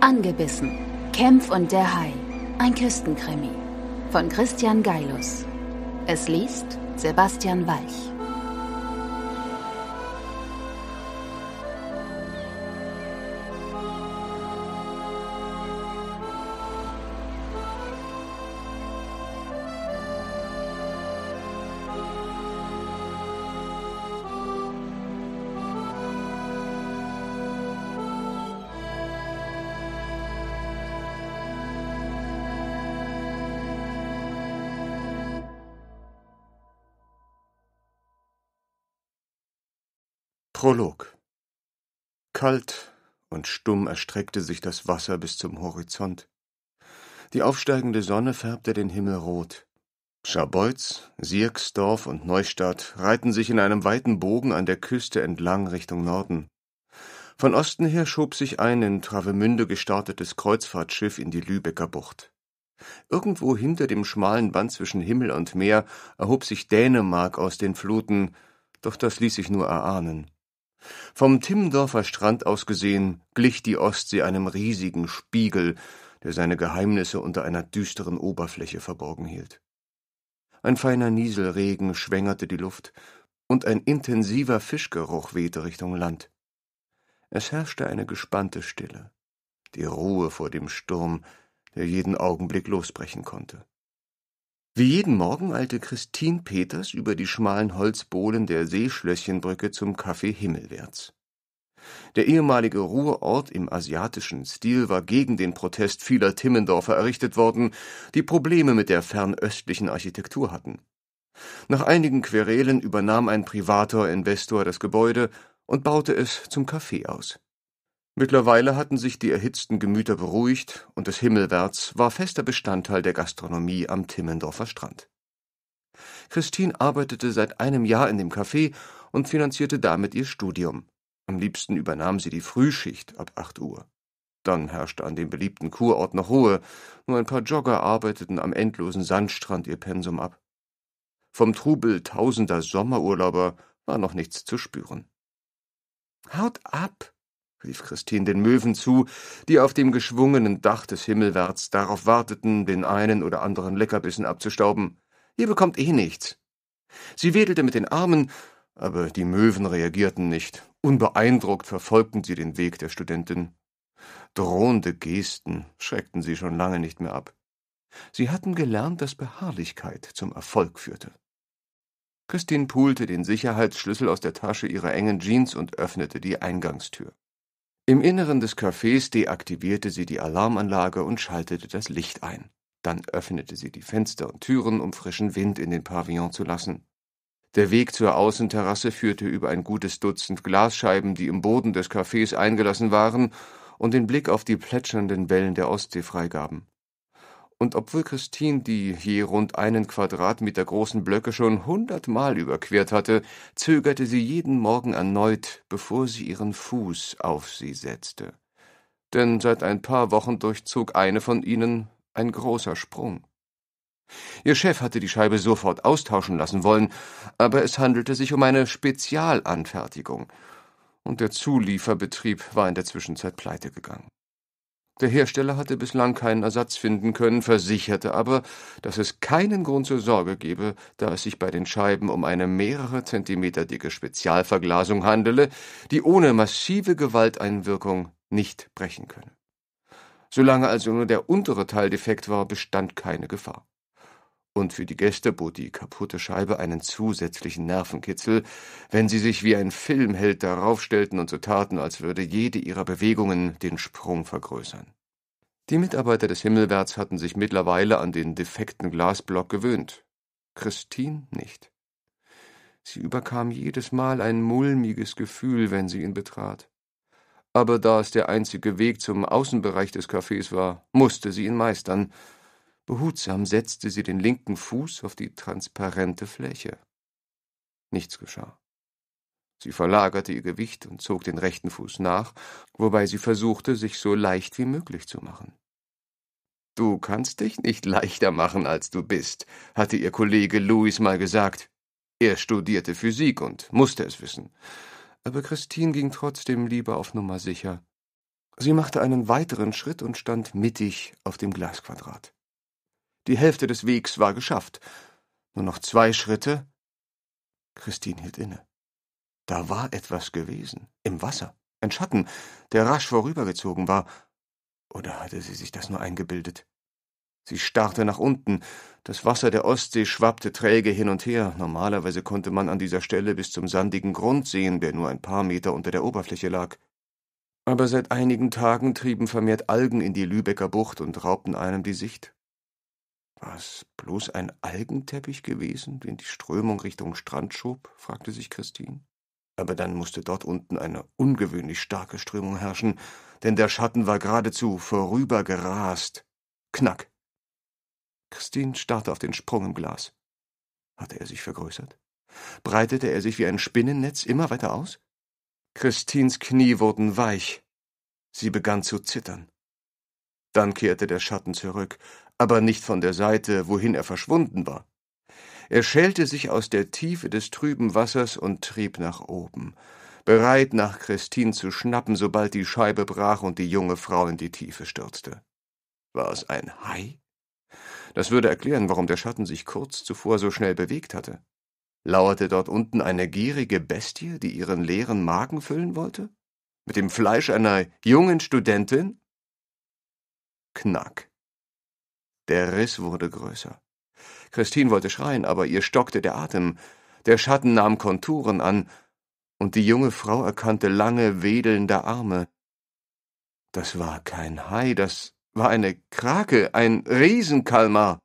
Angebissen. Kämpf und der Hai. Ein Küstenkrimi. Von Christian Geilus. Es liest Sebastian Walch. Prolog Kalt und stumm erstreckte sich das Wasser bis zum Horizont. Die aufsteigende Sonne färbte den Himmel rot. Scharbeutz, Sierksdorf und Neustadt reihten sich in einem weiten Bogen an der Küste entlang Richtung Norden. Von Osten her schob sich ein in Travemünde gestartetes Kreuzfahrtschiff in die Lübecker Bucht. Irgendwo hinter dem schmalen Band zwischen Himmel und Meer erhob sich Dänemark aus den Fluten, doch das ließ sich nur erahnen. Vom Timmendorfer Strand aus gesehen glich die Ostsee einem riesigen Spiegel, der seine Geheimnisse unter einer düsteren Oberfläche verborgen hielt. Ein feiner Nieselregen schwängerte die Luft, und ein intensiver Fischgeruch wehte Richtung Land. Es herrschte eine gespannte Stille, die Ruhe vor dem Sturm, der jeden Augenblick losbrechen konnte. Wie jeden Morgen eilte Christine Peters über die schmalen Holzbohlen der Seeschlösschenbrücke zum Café Himmelwärts. Der ehemalige Ruhrort im asiatischen Stil war gegen den Protest vieler Timmendorfer errichtet worden, die Probleme mit der fernöstlichen Architektur hatten. Nach einigen Querelen übernahm ein privater Investor das Gebäude und baute es zum Café aus. Mittlerweile hatten sich die erhitzten Gemüter beruhigt und das Himmelwärts war fester Bestandteil der Gastronomie am Timmendorfer Strand. Christine arbeitete seit einem Jahr in dem Café und finanzierte damit ihr Studium. Am liebsten übernahm sie die Frühschicht ab 8 Uhr. Dann herrschte an dem beliebten Kurort noch Ruhe, nur ein paar Jogger arbeiteten am endlosen Sandstrand ihr Pensum ab. Vom Trubel tausender Sommerurlauber war noch nichts zu spüren. Haut ab, rief Christine den Möwen zu, die auf dem geschwungenen Dach des Himmelwärts darauf warteten, den einen oder anderen Leckerbissen abzustauben. Ihr bekommt eh nichts. Sie wedelte mit den Armen, aber die Möwen reagierten nicht. Unbeeindruckt verfolgten sie den Weg der Studentin. Drohende Gesten schreckten sie schon lange nicht mehr ab. Sie hatten gelernt, dass Beharrlichkeit zum Erfolg führte. Christine pulte den Sicherheitsschlüssel aus der Tasche ihrer engen Jeans und öffnete die Eingangstür. Im Inneren des Cafés deaktivierte sie die Alarmanlage und schaltete das Licht ein. Dann öffnete sie die Fenster und Türen, um frischen Wind in den Pavillon zu lassen. Der Weg zur Außenterrasse führte über ein gutes Dutzend Glasscheiben, die im Boden des Cafés eingelassen waren und den Blick auf die plätschernden Wellen der Ostsee freigaben. Und obwohl Christine die je rund einen Quadratmeter großen Blöcke schon hundertmal überquert hatte, zögerte sie jeden Morgen erneut, bevor sie ihren Fuß auf sie setzte. Denn seit ein paar Wochen durchzog eine von ihnen ein großer Sprung. Ihr Chef hatte die Scheibe sofort austauschen lassen wollen, aber es handelte sich um eine Spezialanfertigung, und der Zulieferbetrieb war in der Zwischenzeit pleite gegangen. Der Hersteller hatte bislang keinen Ersatz finden können, versicherte aber, dass es keinen Grund zur Sorge gebe, da es sich bei den Scheiben um eine mehrere Zentimeter dicke Spezialverglasung handele, die ohne massive Gewalteinwirkung nicht brechen könne. Solange also nur der untere Teil defekt war, bestand keine Gefahr und für die Gäste bot die kaputte Scheibe einen zusätzlichen Nervenkitzel, wenn sie sich wie ein Filmheld daraufstellten und so taten, als würde jede ihrer Bewegungen den Sprung vergrößern. Die Mitarbeiter des Himmelwärts hatten sich mittlerweile an den defekten Glasblock gewöhnt, Christine nicht. Sie überkam jedes Mal ein mulmiges Gefühl, wenn sie ihn betrat. Aber da es der einzige Weg zum Außenbereich des Cafés war, musste sie ihn meistern, Behutsam setzte sie den linken Fuß auf die transparente Fläche. Nichts geschah. Sie verlagerte ihr Gewicht und zog den rechten Fuß nach, wobei sie versuchte, sich so leicht wie möglich zu machen. Du kannst dich nicht leichter machen, als du bist, hatte ihr Kollege Louis mal gesagt. Er studierte Physik und musste es wissen. Aber Christine ging trotzdem lieber auf Nummer sicher. Sie machte einen weiteren Schritt und stand mittig auf dem Glasquadrat. Die Hälfte des Wegs war geschafft. Nur noch zwei Schritte. Christine hielt inne. Da war etwas gewesen. Im Wasser. Ein Schatten, der rasch vorübergezogen war. Oder hatte sie sich das nur eingebildet? Sie starrte nach unten. Das Wasser der Ostsee schwappte träge hin und her. Normalerweise konnte man an dieser Stelle bis zum sandigen Grund sehen, der nur ein paar Meter unter der Oberfläche lag. Aber seit einigen Tagen trieben vermehrt Algen in die Lübecker Bucht und raubten einem die Sicht. War es bloß ein Algenteppich gewesen, den die Strömung Richtung Strand schob? fragte sich Christine. Aber dann musste dort unten eine ungewöhnlich starke Strömung herrschen, denn der Schatten war geradezu vorübergerast. Knack. Christine starrte auf den Sprung im Glas. Hatte er sich vergrößert? Breitete er sich wie ein Spinnennetz immer weiter aus? Christins Knie wurden weich. Sie begann zu zittern. Dann kehrte der Schatten zurück, aber nicht von der Seite, wohin er verschwunden war. Er schälte sich aus der Tiefe des trüben Wassers und trieb nach oben, bereit nach Christine zu schnappen, sobald die Scheibe brach und die junge Frau in die Tiefe stürzte. War es ein Hai? Das würde erklären, warum der Schatten sich kurz zuvor so schnell bewegt hatte. Lauerte dort unten eine gierige Bestie, die ihren leeren Magen füllen wollte? Mit dem Fleisch einer jungen Studentin? Knack. Der Riss wurde größer. Christine wollte schreien, aber ihr stockte der Atem. Der Schatten nahm Konturen an, und die junge Frau erkannte lange, wedelnde Arme. Das war kein Hai, das war eine Krake, ein Riesenkalmar.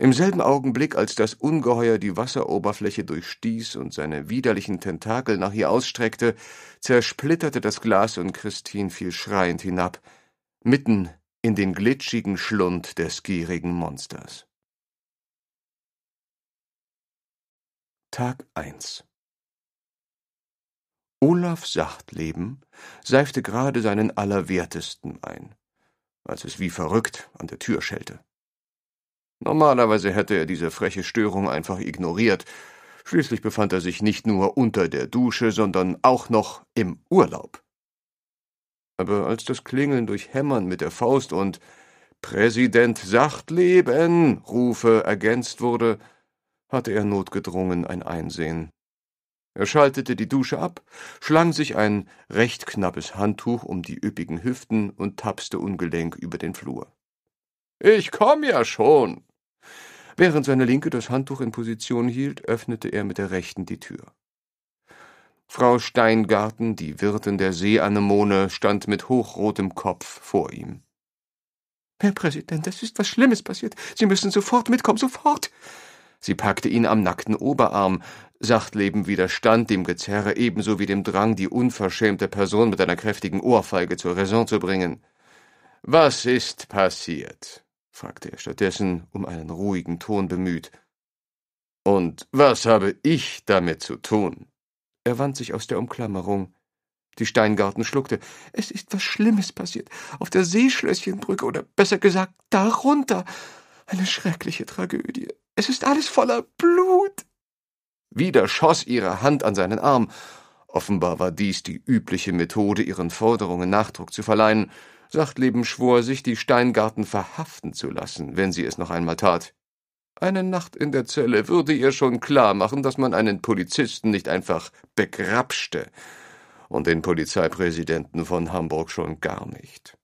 Im selben Augenblick, als das Ungeheuer die Wasseroberfläche durchstieß und seine widerlichen Tentakel nach ihr ausstreckte, zersplitterte das Glas und Christine fiel schreiend hinab, mitten in den glitschigen Schlund des gierigen Monsters. Tag 1 Olaf Sachtleben seifte gerade seinen Allerwertesten ein, als es wie verrückt an der Tür schellte. Normalerweise hätte er diese freche Störung einfach ignoriert. Schließlich befand er sich nicht nur unter der Dusche, sondern auch noch im Urlaub aber als das Klingeln durch Hämmern mit der Faust und Präsident Sachtleben Rufe ergänzt wurde, hatte er notgedrungen ein Einsehen. Er schaltete die Dusche ab, schlang sich ein recht knappes Handtuch um die üppigen Hüften und tapste ungelenk über den Flur. Ich komm ja schon. Während seine Linke das Handtuch in Position hielt, öffnete er mit der rechten die Tür. Frau Steingarten, die Wirtin der Seeanemone, stand mit hochrotem Kopf vor ihm. Herr Präsident, es ist was Schlimmes passiert. Sie müssen sofort mitkommen, sofort. Sie packte ihn am nackten Oberarm. Sachtleben widerstand dem Gezerre ebenso wie dem Drang, die unverschämte Person mit einer kräftigen Ohrfeige zur Raison zu bringen. Was ist passiert? fragte er stattdessen, um einen ruhigen Ton bemüht. Und was habe ich damit zu tun? Er wand sich aus der Umklammerung. Die Steingarten schluckte. Es ist was Schlimmes passiert. Auf der Seeschlösschenbrücke oder besser gesagt darunter. Eine schreckliche Tragödie. Es ist alles voller Blut. Wieder schoss ihre Hand an seinen Arm. Offenbar war dies die übliche Methode, ihren Forderungen Nachdruck zu verleihen. Sachtleben schwor sich, die Steingarten verhaften zu lassen, wenn sie es noch einmal tat. Eine Nacht in der Zelle würde ihr schon klar machen, dass man einen Polizisten nicht einfach begrapschte und den Polizeipräsidenten von Hamburg schon gar nicht.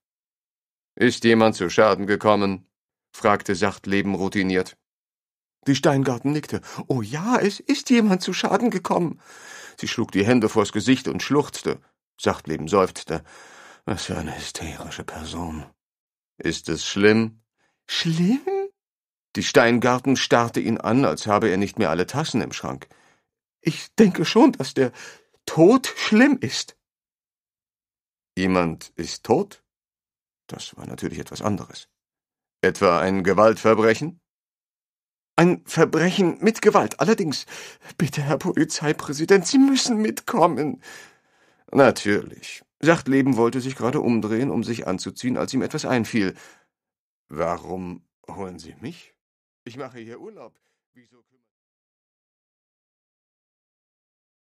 Ist jemand zu Schaden gekommen? fragte Sachtleben routiniert. Die Steingarten nickte. Oh ja, es ist jemand zu Schaden gekommen. Sie schlug die Hände vors Gesicht und schluchzte. Sachtleben seufzte. Was für eine hysterische Person. Ist es schlimm? Schlimm? Die Steingarten starrte ihn an, als habe er nicht mehr alle Tassen im Schrank. Ich denke schon, dass der Tod schlimm ist. Jemand ist tot? Das war natürlich etwas anderes. Etwa ein Gewaltverbrechen? Ein Verbrechen mit Gewalt. Allerdings, bitte, Herr Polizeipräsident, Sie müssen mitkommen. Natürlich. Sachtleben wollte sich gerade umdrehen, um sich anzuziehen, als ihm etwas einfiel. Warum holen Sie mich? Ich mache hier Urlaub. Wieso